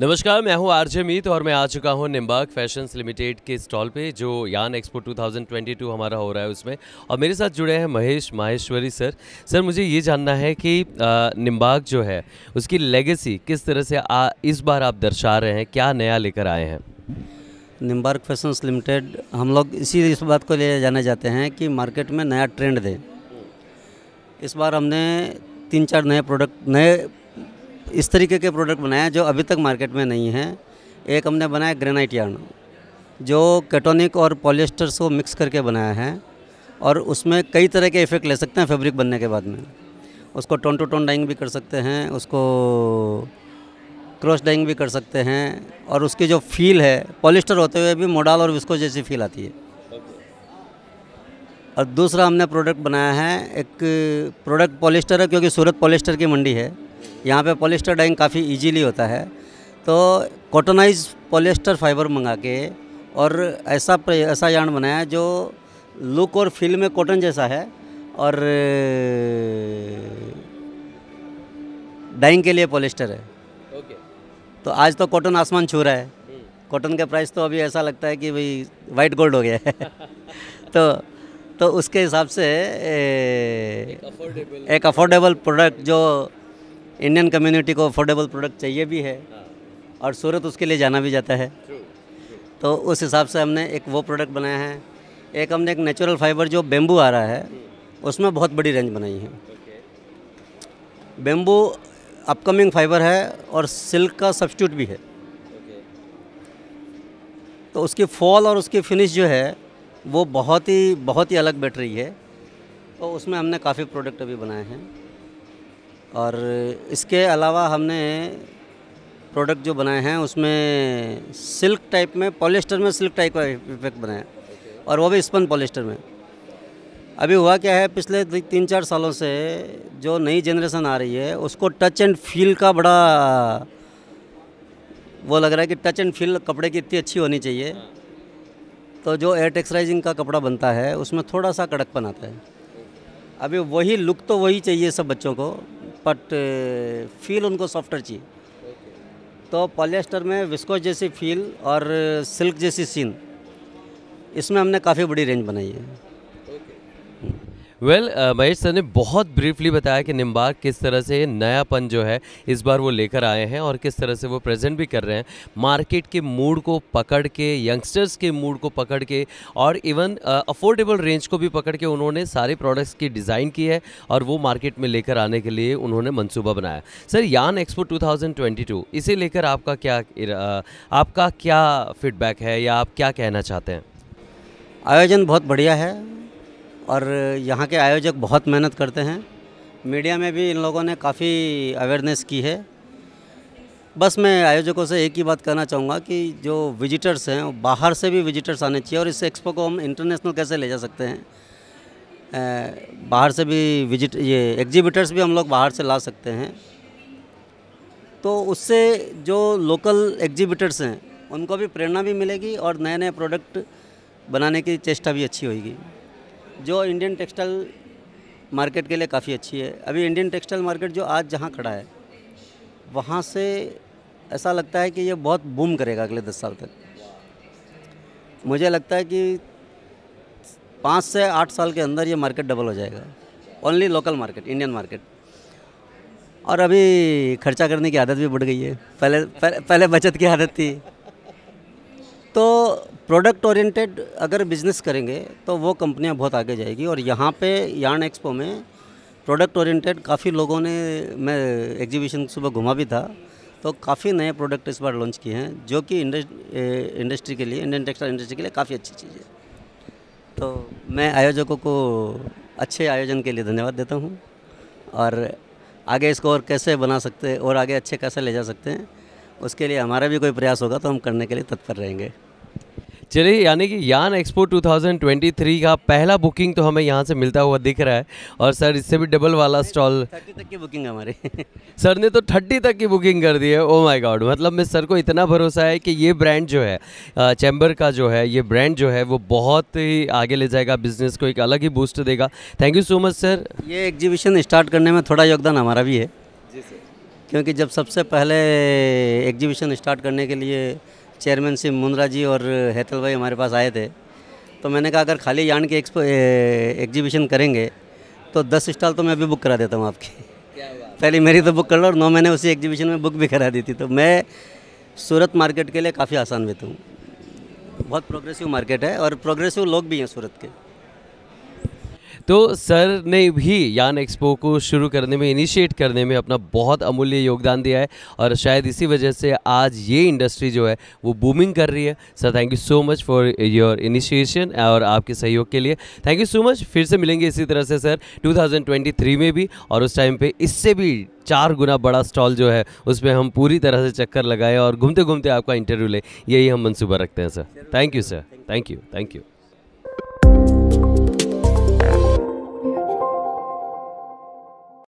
नमस्कार मैं हूं आरजे मीत और मैं आ चुका हूं निम्बाग फैशंस लिमिटेड के स्टॉल पे जो यान एक्सपो 2022 हमारा हो रहा है उसमें और मेरे साथ जुड़े हैं महेश माहेश्वरी सर सर मुझे ये जानना है कि निम्बाग जो है उसकी लेगेसी किस तरह से आ, इस बार आप दर्शा रहे हैं क्या नया लेकर आए हैं निम्बार्ग फैशंस लिमिटेड हम लोग इसी इस बात को ले जाना चाहते हैं कि मार्केट में नया ट्रेंड दें इस बार हमने तीन चार नए प्रोडक्ट नए इस तरीके के प्रोडक्ट बनाए जो अभी तक मार्केट में नहीं है एक हमने बनाया ग्रेनाइट यार्न जो कैटोनिक और पॉलिस्टर को मिक्स करके बनाया है और उसमें कई तरह के इफ़ेक्ट ले सकते हैं फैब्रिक बनने के बाद में उसको टोन टू टोन डाइंग भी कर सकते हैं उसको क्रॉस डाइंग भी कर सकते हैं और उसकी जो फील है पॉलिस्टर होते हुए भी मोडाल और विस्को जैसी फील आती है और दूसरा हमने प्रोडक्ट बनाया है एक प्रोडक्ट पॉलिस्टर है क्योंकि सूरत पॉलिस्टर की मंडी है यहाँ पे पॉलिस्टर डाइंग काफ़ी इजीली होता है तो कॉटनाइज पॉलिस्टर फाइबर मंगा के और ऐसा ऐसा यार्ड बनाया जो लुक और फील में कॉटन जैसा है और डाइंग के लिए पॉलिस्टर है ओके तो आज तो कॉटन आसमान छू रहा है कॉटन का प्राइस तो अभी ऐसा लगता है कि भाई वाइट गोल्ड हो गया है तो तो उसके हिसाब से ए, एक अफोर्डेबल प्रोडक्ट जो इंडियन कम्युनिटी को अफोर्डेबल प्रोडक्ट चाहिए भी है और सूरत उसके लिए जाना भी जाता है तो उस हिसाब से हमने एक वो प्रोडक्ट बनाया है एक हमने एक नेचुरल फाइबर जो बेम्बू आ रहा है उसमें बहुत बड़ी रेंज बनाई है बेम्बू अपकमिंग फाइबर है और सिल्क का सब्सिट्यूट भी है तो उसकी फॉल और उसकी फिनिश जो है वो बहुत ही बहुत ही अलग बैठ रही है तो उसमें हमने काफ़ी प्रोडक्ट अभी बनाए हैं और इसके अलावा हमने प्रोडक्ट जो बनाए हैं उसमें सिल्क टाइप में पॉलिस्टर में सिल्क टाइप का इफेक्ट बनाया और वो भी स्पन पॉलिस्टर में अभी हुआ क्या है पिछले तीन चार सालों से जो नई जनरेशन आ रही है उसको टच एंड फील का बड़ा वो लग रहा है कि टच एंड फील कपड़े की इतनी अच्छी होनी चाहिए तो जो एयर टेक्सराइजिंग का कपड़ा बनता है उसमें थोड़ा सा कड़कपन आता है अभी वही लुक तो वही चाहिए सब बच्चों को बट फील उनको सॉफ्टर चाहिए तो पॉलिएस्टर में विस्कोस जैसी फील और सिल्क जैसी सीन इसमें हमने काफ़ी बड़ी रेंज बनाई है well well, uh, Mahesh sir ने बहुत ब्रीफली बताया कि निम्बार्क किस तरह से नयापन जो है इस बार वो लेकर आए हैं और किस तरह से वो प्रेजेंट भी कर रहे हैं मार्केट के मूड को पकड़ के यंगस्टर्स के मूड को पकड़ के और इवन अफोर्डेबल रेंज को भी पकड़ के उन्होंने सारे प्रोडक्ट्स की डिज़ाइन की है और वो मार्केट में लेकर आने के लिए उन्होंने मनसूबा बनाया सर यान एक्सपो टू इसे लेकर आपका क्या uh, आपका क्या फीडबैक है या आप क्या कहना चाहते हैं आयोजन बहुत बढ़िया है और यहाँ के आयोजक बहुत मेहनत करते हैं मीडिया में भी इन लोगों ने काफ़ी अवेयरनेस की है बस मैं आयोजकों से एक ही बात कहना चाहूँगा कि जो विजिटर्स हैं बाहर से भी विजिटर्स आने चाहिए और इस एक्सपो को हम इंटरनेशनल कैसे ले जा सकते हैं बाहर से भी विजिट ये एग्जिबिटर्स भी हम लोग बाहर से ला सकते हैं तो उससे जो लोकल एग्जिबिटर्स हैं उनको भी प्रेरणा भी मिलेगी और नए नए प्रोडक्ट बनाने की चेष्टा भी अच्छी होगी जो इंडियन टेक्सटाइल मार्केट के लिए काफ़ी अच्छी है अभी इंडियन टेक्सटाइल मार्केट जो आज जहाँ खड़ा है वहाँ से ऐसा लगता है कि ये बहुत बूम करेगा अगले दस साल तक मुझे लगता है कि पाँच से आठ साल के अंदर ये मार्केट डबल हो जाएगा only local market Indian market और अभी खर्चा करने की आदत भी बढ़ गई है पहले पहले बचत की आदत थी प्रोडक्ट ओरिएंटेड अगर बिज़नेस करेंगे तो वो कंपनियां बहुत आगे जाएगी और यहाँ पे यार्न एक्सपो में प्रोडक्ट ओरिएंटेड काफ़ी लोगों ने मैं एग्जीबिशन सुबह घुमा भी था तो काफ़ी नए प्रोडक्ट इस बार लॉन्च किए हैं जो कि इंडस्ट्री के लिए इंडियन टेक्सटाइल इंडस्ट्री के लिए काफ़ी अच्छी चीज़ है तो मैं आयोजकों को अच्छे आयोजन के लिए धन्यवाद देता हूँ और आगे इसको और कैसे बना सकते हैं और आगे अच्छे कैसे ले जा सकते हैं उसके लिए हमारा भी कोई प्रयास होगा तो हम करने के लिए तत्पर रहेंगे चलिए यानी कि यान एक्सपो 2023 का पहला बुकिंग तो हमें यहाँ से मिलता हुआ दिख रहा है और सर इससे भी डबल वाला स्टॉल थर्टी तक की बुकिंग हमारे सर ने तो थर्टी तक की बुकिंग कर दी है ओ माय गॉड मतलब मैं सर को इतना भरोसा है कि ये ब्रांड जो है चैम्बर का जो है ये ब्रांड जो है वो बहुत ही आगे ले जाएगा बिजनेस को एक अलग ही बूस्ट देगा thank you so much sir ये एग्जीबिशन स्टार्ट करने में थोड़ा योगदान हमारा भी है जी सर क्योंकि जब सबसे पहले एग्जीबिशन स्टार्ट करने के लिए चेयरमैन शिव मुंद्रा जी और हेतल भाई हमारे पास आए थे तो मैंने कहा अगर खाली यान के एक्सपो एग्जीबिशन करेंगे तो दस स्टॉल तो मैं अभी बुक करा देता हूँ आपकी पहले मेरी तो बुक कर लो और नौ महीने उसी एग्जीबिशन में बुक भी करा दी थी तो मैं सूरत मार्केट के लिए काफ़ी आसान भी हूँ बहुत प्रोग्रेसिव मार्केट है और प्रोग्रेसिव लोग भी हैं सूरत के तो सर ने भी यान एक्सपो को शुरू करने में इनिशिएट करने में अपना बहुत अमूल्य योगदान दिया है और शायद इसी वजह से आज ये इंडस्ट्री जो है वो बूमिंग कर रही है sir thank you so much for your initiation और आपके सहयोग के लिए थैंक यू सो मच फिर से मिलेंगे इसी तरह से सर 2023 में भी और उस टाइम पर इससे भी चार गुना बड़ा स्टॉल जो है उसमें हम पूरी तरह से चक्कर लगाए और घूमते घूमते आपका इंटरव्यू लें यही हम मनसूबा रखते हैं sir thank you sir thank you thank you